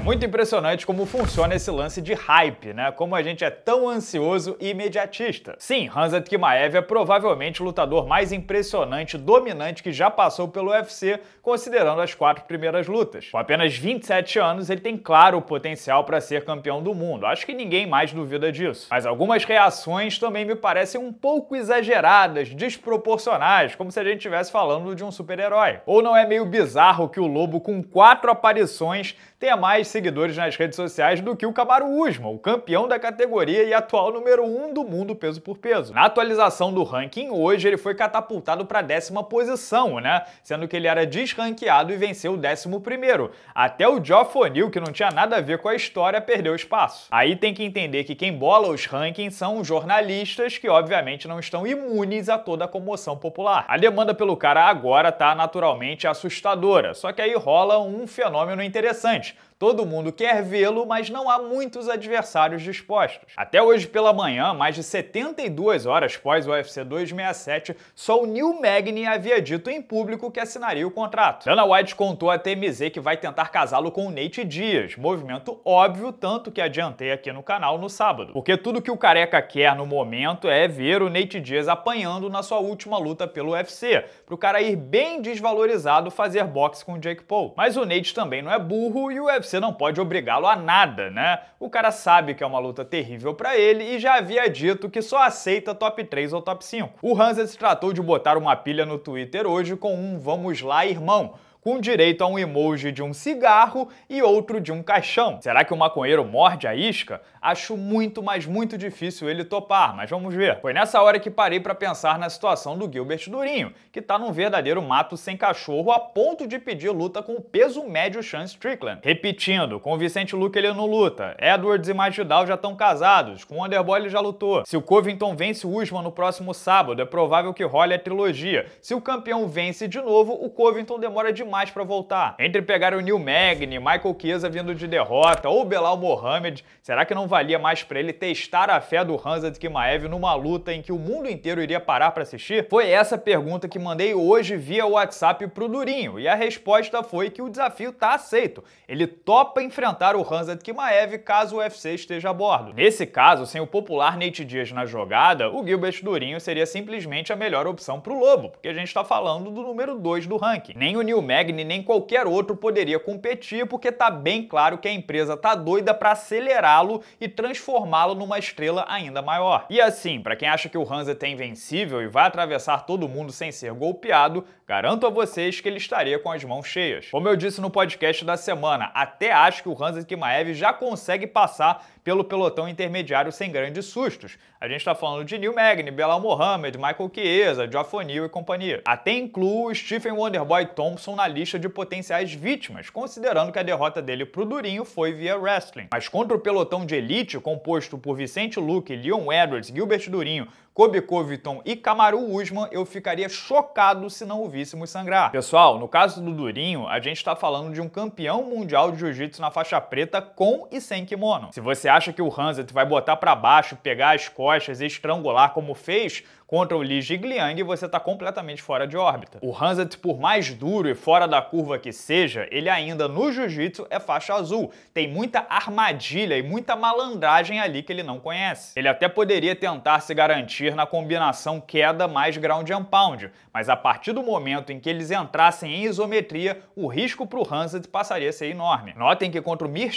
É muito impressionante como funciona esse lance de hype, né? Como a gente é tão ansioso e imediatista. Sim, Hamzat Kimaev é provavelmente o lutador mais impressionante, dominante que já passou pelo UFC, considerando as quatro primeiras lutas. Com apenas 27 anos, ele tem claro o potencial para ser campeão do mundo. Acho que ninguém mais duvida disso. Mas algumas reações também me parecem um pouco exageradas, desproporcionais, como se a gente estivesse falando de um super-herói. Ou não é meio bizarro que o Lobo, com quatro aparições, tenha mais seguidores nas redes sociais do que o Kamaru Usman, o campeão da categoria e atual número 1 um do mundo peso por peso. Na atualização do ranking, hoje ele foi catapultado para a décima posição, né? Sendo que ele era desranqueado e venceu o décimo primeiro. Até o Geoff O'Neill, que não tinha nada a ver com a história, perdeu espaço. Aí tem que entender que quem bola os rankings são jornalistas que, obviamente, não estão imunes a toda a comoção popular. A demanda pelo cara agora tá naturalmente assustadora, só que aí rola um fenômeno interessante. Todo mundo quer vê-lo, mas não há muitos adversários dispostos. Até hoje pela manhã, mais de 72 horas após o UFC 267, só o Neil Magny havia dito em público que assinaria o contrato. Dana White contou à TMZ que vai tentar casá-lo com o Nate Diaz, movimento óbvio tanto que adiantei aqui no canal no sábado. Porque tudo que o Careca quer no momento é ver o Nate Diaz apanhando na sua última luta pelo UFC, pro cara ir bem desvalorizado fazer boxe com o Jake Paul. Mas o Nate também não é burro e o UFC você não pode obrigá-lo a nada, né? O cara sabe que é uma luta terrível para ele e já havia dito que só aceita top 3 ou top 5. O Hansen se tratou de botar uma pilha no Twitter hoje com um vamos lá, irmão com direito a um emoji de um cigarro e outro de um caixão. Será que o maconheiro morde a isca? Acho muito, mas muito difícil ele topar, mas vamos ver. Foi nessa hora que parei para pensar na situação do Gilbert Durinho, que tá num verdadeiro mato sem cachorro a ponto de pedir luta com o peso médio Sean Strickland. Repetindo, com o Vicente Luque ele não luta, Edwards e Masvidal já estão casados, com o Underboy ele já lutou. Se o Covington vence o Usman no próximo sábado, é provável que role a trilogia. Se o campeão vence de novo, o Covington demora demais demais para voltar. Entre pegar o Neil Magny, Michael Chiesa vindo de derrota ou Belal Mohamed, será que não valia mais para ele testar a fé do Hansa Kimaev numa luta em que o mundo inteiro iria parar para assistir? Foi essa pergunta que mandei hoje via WhatsApp pro Durinho e a resposta foi que o desafio tá aceito. Ele topa enfrentar o Hansa Kimaev caso o UFC esteja a bordo. Nesse caso, sem o popular Nate Diaz na jogada, o Gilbert Durinho seria simplesmente a melhor opção pro Lobo, porque a gente tá falando do número 2 do ranking. Nem o Neil Magny Magni nem qualquer outro poderia competir, porque tá bem claro que a empresa tá doida para acelerá-lo e transformá-lo numa estrela ainda maior. E assim, para quem acha que o Hansa é invencível e vai atravessar todo mundo sem ser golpeado, garanto a vocês que ele estaria com as mãos cheias. Como eu disse no podcast da semana, até acho que o Hansa Kimaev já consegue passar pelo pelotão intermediário sem grandes sustos. A gente está falando de Neil Magny, Belal Mohamed, Michael Chiesa, Geoff O'Neill e companhia. Até incluo Stephen Wonderboy Thompson na lista de potenciais vítimas, considerando que a derrota dele pro Durinho foi via wrestling. Mas contra o pelotão de elite, composto por Vicente Luque, Leon Edwards, Gilbert Durinho, Kobe Covington e Camaru Usman, eu ficaria chocado se não o víssemos sangrar. Pessoal, no caso do Durinho, a gente está falando de um campeão mundial de jiu-jitsu na faixa preta com e sem kimono. Se você acha que o Hanset vai botar para baixo, pegar as costas e estrangular como fez contra o Li Jigliang, você está completamente fora de órbita. O Hanset, por mais duro e fora da curva que seja, ele ainda no jiu-jitsu é faixa azul. Tem muita armadilha e muita malandragem ali que ele não conhece. Ele até poderia tentar se garantir na combinação queda mais ground and pound, mas a partir do momento em que eles entrassem em isometria, o risco para o Hansard passaria a ser enorme. Notem que contra o Mir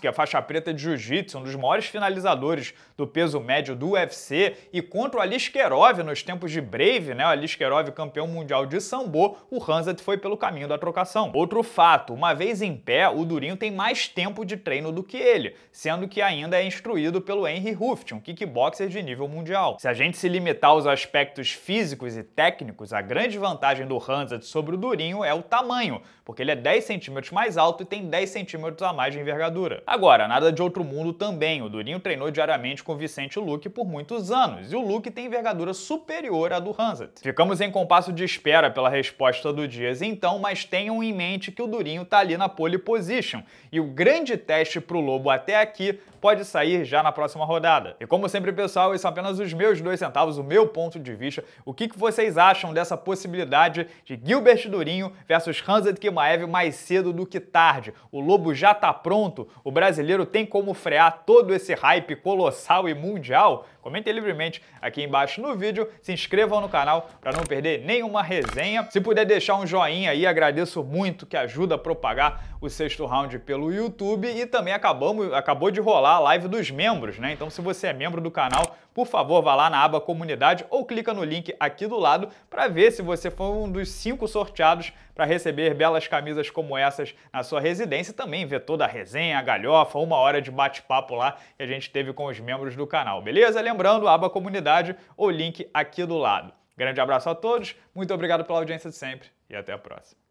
que é a faixa preta de jiu-jitsu, um dos maiores finalizadores do peso médio do UFC, e contra o Aliskerov nos tempos de Brave, né, o Aliskerov campeão mundial de sambo, o Hansard foi pelo caminho da trocação. Outro fato, uma vez em pé, o Durinho tem mais tempo de treino do que ele, sendo que ainda é instruído pelo Henry um kickboxer de nível mundial. Se a gente de se limitar aos aspectos físicos e técnicos, a grande vantagem do Hansa sobre o Durinho é o tamanho, porque ele é 10 centímetros mais alto e tem 10 centímetros a mais de envergadura. Agora, nada de outro mundo também, o Durinho treinou diariamente com Vicente Luque por muitos anos, e o Luque tem envergadura superior à do Hansa. Ficamos em compasso de espera pela resposta do Dias então, mas tenham em mente que o Durinho tá ali na pole position, e o grande teste pro Lobo até aqui pode sair já na próxima rodada. E como sempre, pessoal, esses são apenas os meus dois centavos, o meu ponto de vista. O que, que vocês acham dessa possibilidade de Gilbert Durinho versus Hanzad Kimaev mais cedo do que tarde? O Lobo já tá pronto? O brasileiro tem como frear todo esse hype colossal e mundial? Comentem livremente aqui embaixo no vídeo, se inscrevam no canal para não perder nenhuma resenha. Se puder deixar um joinha aí, agradeço muito que ajuda a propagar o sexto round pelo YouTube e também acabamos, acabou de rolar a live dos membros, né? Então se você é membro do canal, por favor vá lá na aba comunidade ou clica no link aqui do lado para ver se você foi um dos cinco sorteados para receber belas camisas como essas na sua residência e também ver toda a resenha, a galhofa, uma hora de bate-papo lá que a gente teve com os membros do canal, beleza? Lembrando, a aba comunidade ou link aqui do lado. Grande abraço a todos, muito obrigado pela audiência de sempre e até a próxima.